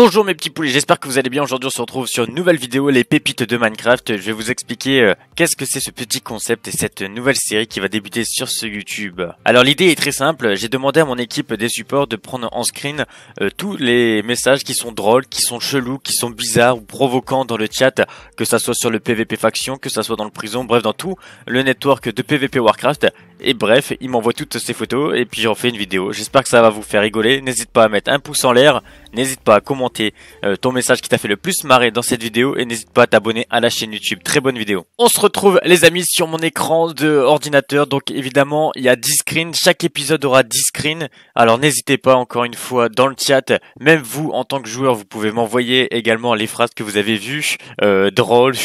Bonjour mes petits poulets, j'espère que vous allez bien. Aujourd'hui, on se retrouve sur une nouvelle vidéo, les pépites de Minecraft. Je vais vous expliquer euh, qu'est-ce que c'est ce petit concept et cette nouvelle série qui va débuter sur ce YouTube. Alors l'idée est très simple, j'ai demandé à mon équipe des supports de prendre en screen euh, tous les messages qui sont drôles, qui sont chelous, qui sont bizarres ou provoquants dans le chat, que ça soit sur le PVP faction, que ça soit dans le prison, bref dans tout le network de PVP Warcraft et bref, il m'envoie toutes ces photos et puis j'en fais une vidéo. J'espère que ça va vous faire rigoler. N'hésite pas à mettre un pouce en l'air, n'hésite pas à commenter euh, ton message qui t'a fait le plus marrer dans cette vidéo et n'hésite pas à t'abonner à la chaîne YouTube. Très bonne vidéo. On se retrouve les amis sur mon écran de ordinateur. Donc évidemment, il y a 10 screens, chaque épisode aura 10 screens. Alors n'hésitez pas encore une fois dans le chat, même vous en tant que joueur, vous pouvez m'envoyer également les phrases que vous avez vues, euh, drôles,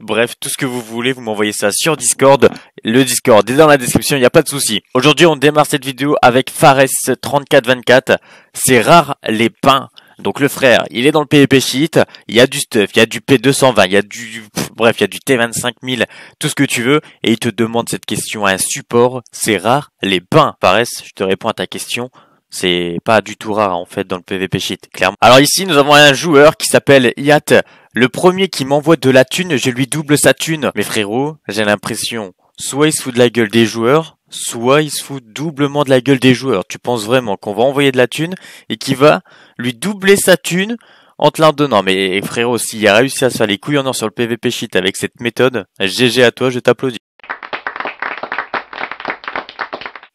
bref, tout ce que vous voulez, vous m'envoyez ça sur Discord. Le Discord est dans la description il n'y a pas de souci. Aujourd'hui, on démarre cette vidéo avec Fares3424. C'est rare les pains. Donc le frère, il est dans le PVP e Sheet il y a du stuff, il y a du P220, il y a du... bref, il y a du T25000, tout ce que tu veux, et il te demande cette question à un support, c'est rare, les pains. Fares, je te réponds à ta question, c'est pas du tout rare en fait dans le PVP Sheet clairement. Alors ici, nous avons un joueur qui s'appelle Yat. Le premier qui m'envoie de la thune, je lui double sa thune. Mais frérot, j'ai l'impression soit il se fout de la gueule des joueurs, soit il se fout doublement de la gueule des joueurs. Tu penses vraiment qu'on va envoyer de la thune et qu'il va lui doubler sa thune en te l'ordonnant donnant. Mais frérot, s'il a réussi à se faire les couilles en or sur le PVP shit avec cette méthode, GG à toi, je t'applaudis.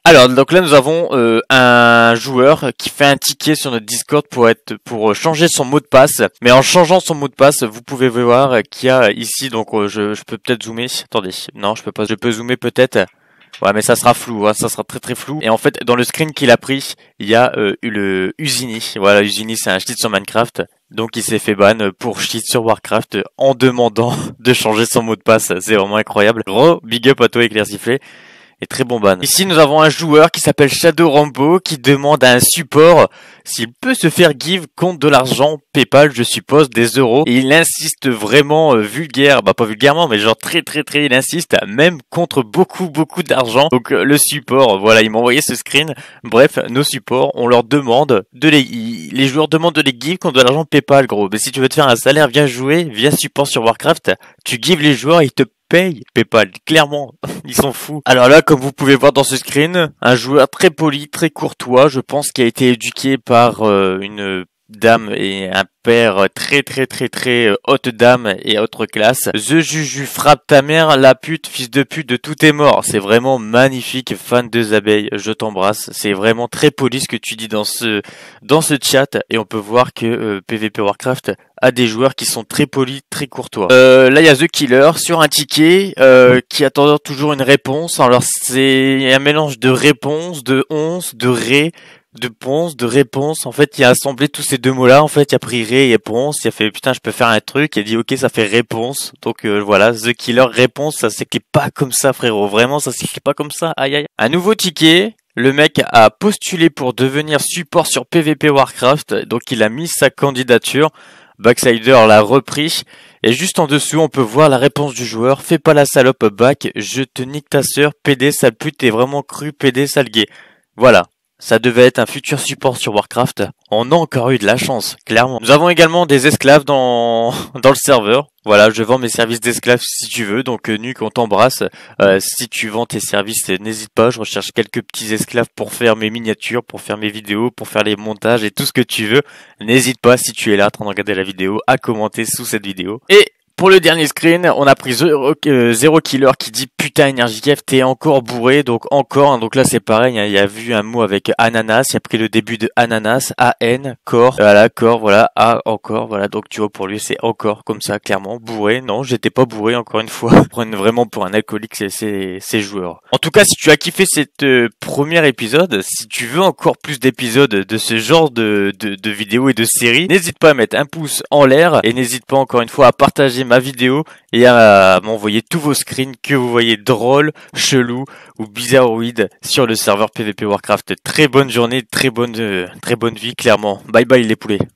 Alors donc là nous avons euh, un joueur qui fait un ticket sur notre Discord pour être pour euh, changer son mot de passe. Mais en changeant son mot de passe, vous pouvez voir qu'il y a ici donc euh, je, peux peut-être zoomer. Attendez, non je peux pas. Je peux zoomer peut-être. Ouais mais ça sera flou, hein. ça sera très très flou. Et en fait dans le screen qu'il a pris, il y a euh, le Usini. Voilà Usini c'est un cheat sur Minecraft. Donc il s'est fait ban pour cheat sur Warcraft en demandant de changer son mot de passe. C'est vraiment incroyable. Gros big up à toi éclair et très bon ban. Ici, nous avons un joueur qui s'appelle Shadow Rambo qui demande à un support s'il peut se faire give contre de l'argent PayPal, je suppose, des euros. Et il insiste vraiment euh, vulgaire, bah pas vulgairement, mais genre très très très, il insiste même contre beaucoup beaucoup d'argent. Donc euh, le support, voilà, il m'a envoyé ce screen. Bref, nos supports, on leur demande de les, les joueurs demandent de les give contre de l'argent PayPal, gros. Mais si tu veux te faire un salaire, viens jouer, viens support sur Warcraft, tu gives les joueurs, ils te paye PayPal, clairement, ils s'en fous. Alors là, comme vous pouvez voir dans ce screen, un joueur très poli, très courtois, je pense, qui a été éduqué par euh, une dame et un père très très très très euh, haute dame et autre classe. The Juju frappe ta mère, la pute, fils de pute de tout est mort. C'est vraiment magnifique, fan de abeilles, je t'embrasse. C'est vraiment très poli ce que tu dis dans ce dans ce chat et on peut voir que PvP euh, Warcraft a des joueurs qui sont très polis, très courtois. Euh, là, il y a The Killer sur un ticket qui attend toujours une réponse. Alors c'est un mélange de réponse, de once, de ré, de ponce, de réponse. En fait, il a assemblé tous ces deux mots-là. En fait, il a pris ré et ponce. Il a fait putain, je peux faire un truc. Il a dit ok, ça fait réponse. Donc euh, voilà, The Killer réponse, ça c'est pas comme ça, frérot. Vraiment, ça c'est pas comme ça. Aïe aïe. Un nouveau ticket. Le mec a postulé pour devenir support sur PvP Warcraft. Donc il a mis sa candidature. Backsider l'a repris. Et juste en dessous, on peut voir la réponse du joueur. Fais pas la salope back. Je te nique ta sœur. PD sale pute. T'es vraiment cru. PD sale gay. Voilà. Ça devait être un futur support sur Warcraft. On a encore eu de la chance, clairement. Nous avons également des esclaves dans, dans le serveur. Voilà, je vends mes services d'esclaves si tu veux. Donc, euh, Nuke, on t'embrasse. Euh, si tu vends tes services, euh, n'hésite pas. Je recherche quelques petits esclaves pour faire mes miniatures, pour faire mes vidéos, pour faire les montages et tout ce que tu veux. N'hésite pas, si tu es là, en train de regarder la vidéo, à commenter sous cette vidéo. Et pour le dernier screen, on a pris Zero, euh, Killer qui dit putain Energiev, t'es encore bourré, donc encore. Hein. donc là c'est pareil, hein. il y a vu un mot avec ananas, il a pris le début de ananas, A N, corps, euh, voilà corps, voilà A encore, voilà. Donc tu vois pour lui c'est encore comme ça clairement bourré. Non, j'étais pas bourré encore une fois. prenne vraiment pour un alcoolique ces ces joueurs. En tout cas, si tu as kiffé cette euh, premier épisode, si tu veux encore plus d'épisodes de ce genre de de vidéos et de séries, n'hésite pas à mettre un pouce en l'air et n'hésite pas encore une fois à partager ma vidéo et à m'envoyer tous vos screens que vous voyez drôles, chelous ou bizarroïdes sur le serveur PVP Warcraft. Très bonne journée, très bonne, euh, très bonne vie, clairement. Bye bye les poulets.